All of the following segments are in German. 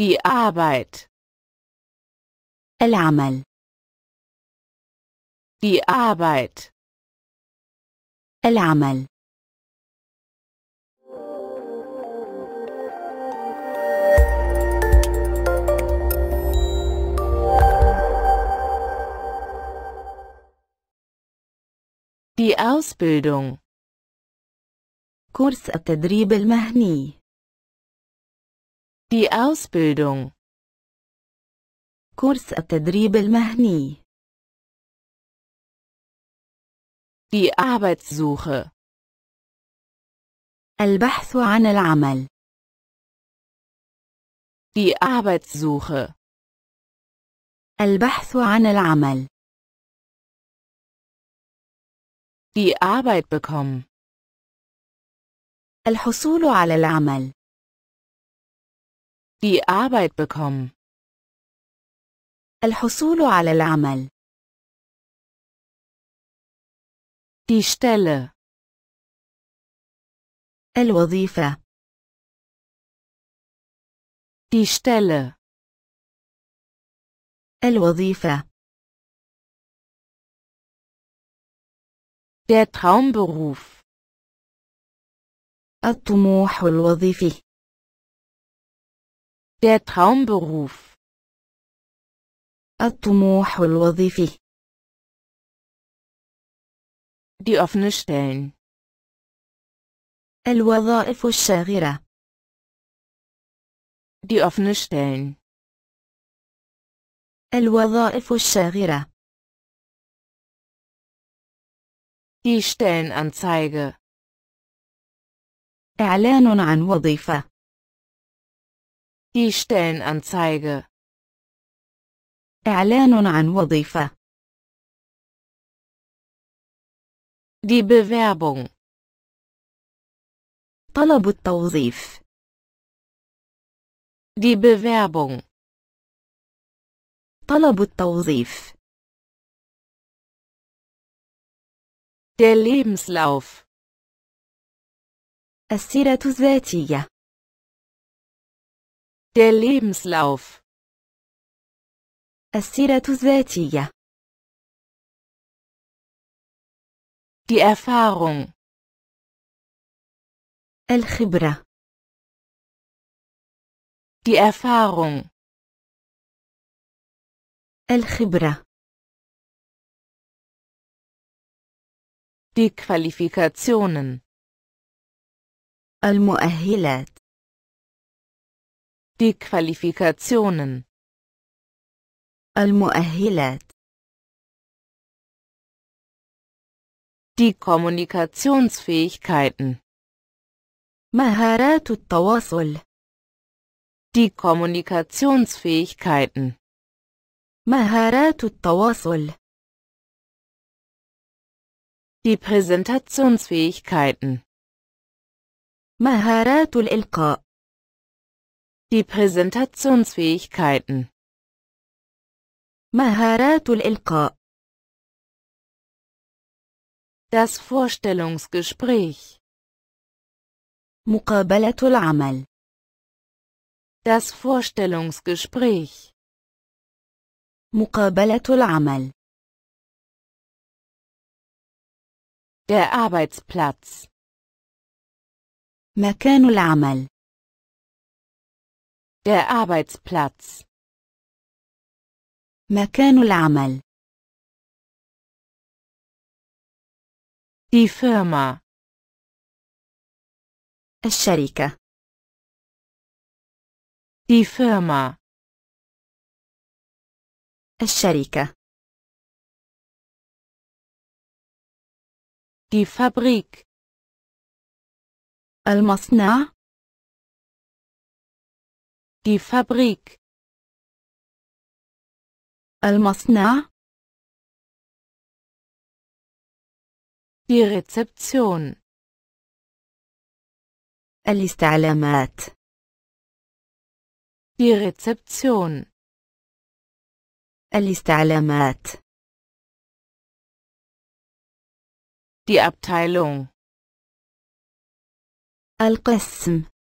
Die Arbeit. العمل. Die Arbeit. العمل. Die Ausbildung. Kurs التدريب المهني. Die Ausbildung كورس التدريب المهني Die Arbeitssuche البحث عن العمل Die Arbeitssuche البحث عن العمل Die Arbeit bekommen الحصول على العمل Die Arbeit bekommen. الحصول على العمل. Die Stelle. الوظيفة. Die Stelle. الوظيفة. Der Traumberuf. الطموح الوظيفي. Der Traumberuf الطموح الوظيفي Die offene Stellen الوظائف الشاغرة Die offene Stellen الوظائف الشاغرة Die Stellenanzeige إعلان عن وظيفة Die Stellenanzeige. إعلان عن وظيفة. Die Bewerbung. طلب التوظيف. Die Bewerbung. طلب التوظيف. Der Lebenslauf. السيرة الذاتية. Der Lebenslauf السيرة الذاتية Die Erfahrung الخبرة Die Erfahrung الخبرة Die Qualifikationen المؤهلات die Qualifikationen. المؤهلات. Die Kommunikationsfähigkeiten. مهارات التواصل. Die Kommunikationsfähigkeiten. مهارات التواصل. Die Präsentationsfähigkeiten. مهارات الإلقاء. Die Präsentationsfähigkeiten مهارات الإلقاء Das Vorstellungsgespräch مقابلة العمل Das Vorstellungsgespräch مقابلة العمل Der Arbeitsplatz مكان العمل Der Arbeitsplatz. مكان العمل. Die Firma. الشركة. Die Firma. الشركة. Die Fabrik. المصنع. Die Fabrik. المصنع. Die Rezeption. الاستعلامات. Die Rezeption. الاستعلامات. Die Abteilung. القسم.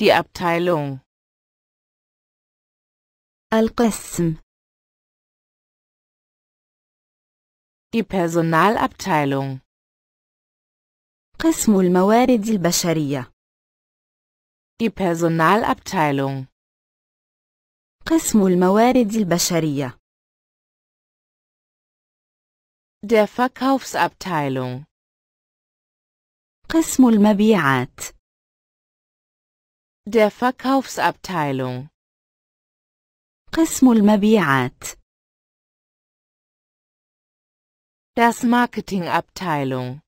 Die Abteilung. القسم. Die Personalabteilung. قسم الموارد البشرية. Die Personalabteilung. قسم الموارد البشرية. Der Verkaufsabteilung. قسم المبيعات der Verkaufsabteilung قسم المبيعات das Marketingabteilung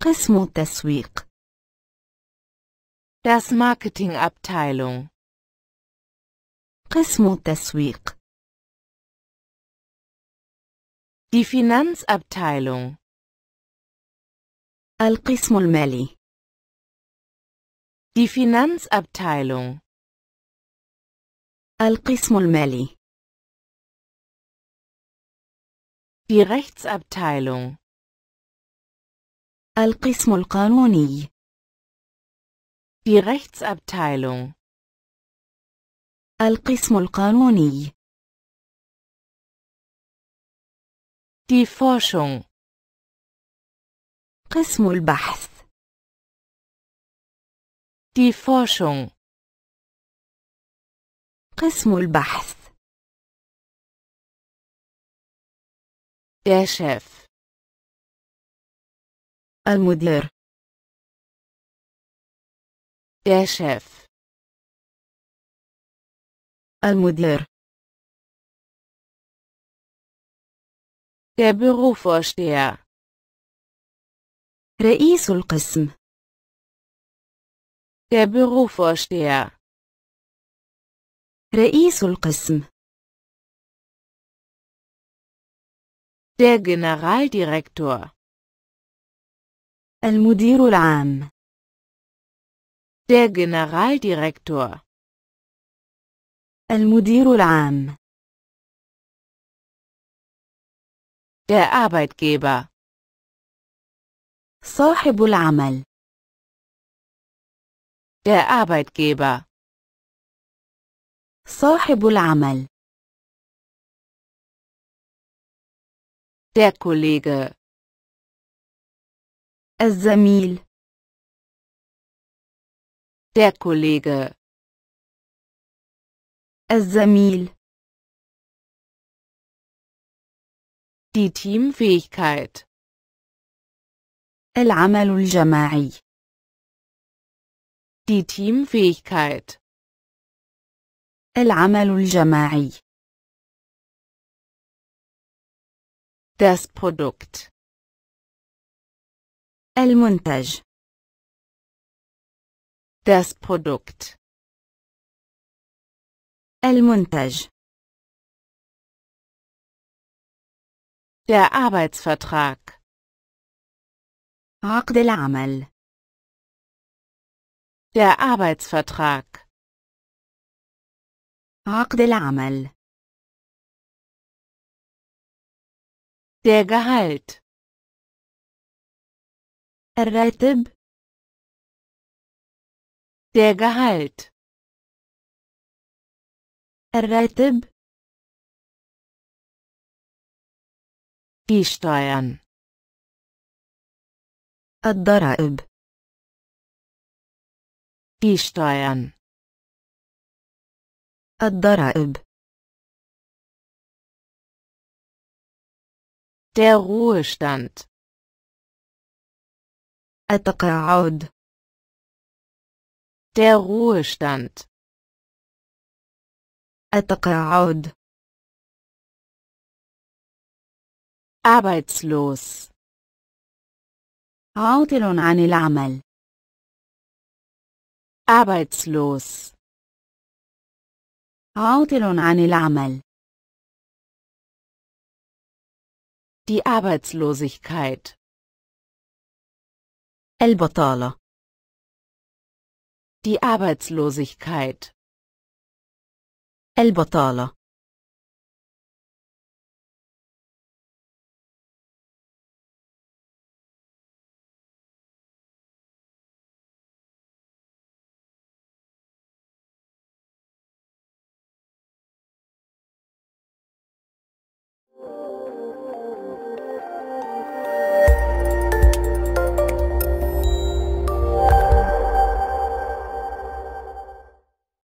قسم التسويق das Marketingabteilung قسم التسويق die Finanzabteilung القسم المالي die Finanzabteilung القسم المالي Die Rechtsabteilung القسم القانوني Die Rechtsabteilung القسم القانوني Die Forschung قسم البحث Die Forschung قسم البحث Der Chef المدير Der Chef المدير Der Bürovorsteher رئيس القسم Der Bürovorsteher. رئيس القسم. Der Generaldirektor. المدير العام. Der Generaldirektor. المدير العام. Der Arbeitgeber. صاحب العمل. Der Arbeitgeber صاحب العمل Der Kollege الزميل Der Kollege الزميل Die Teamfähigkeit العمل الجماعي Die Teamfähigkeit. العمل الجماعي. Das Produkt. المنتج. Das Produkt. المنتج. Der Arbeitsvertrag. عقد العمل. Der Arbeitsvertrag عقد العمل Der Gehalt الراتب Der Gehalt الراتب Die Steuern الضرائب Die Steuern. الضرائب. Der Ruhestand. التقاعد. Der Ruhestand. التقاعد. arbeitslos. عاطل عن العمل. arbeitslos عاطل عن العمل Die Arbeitslosigkeit البطالة Die Arbeitslosigkeit البطالة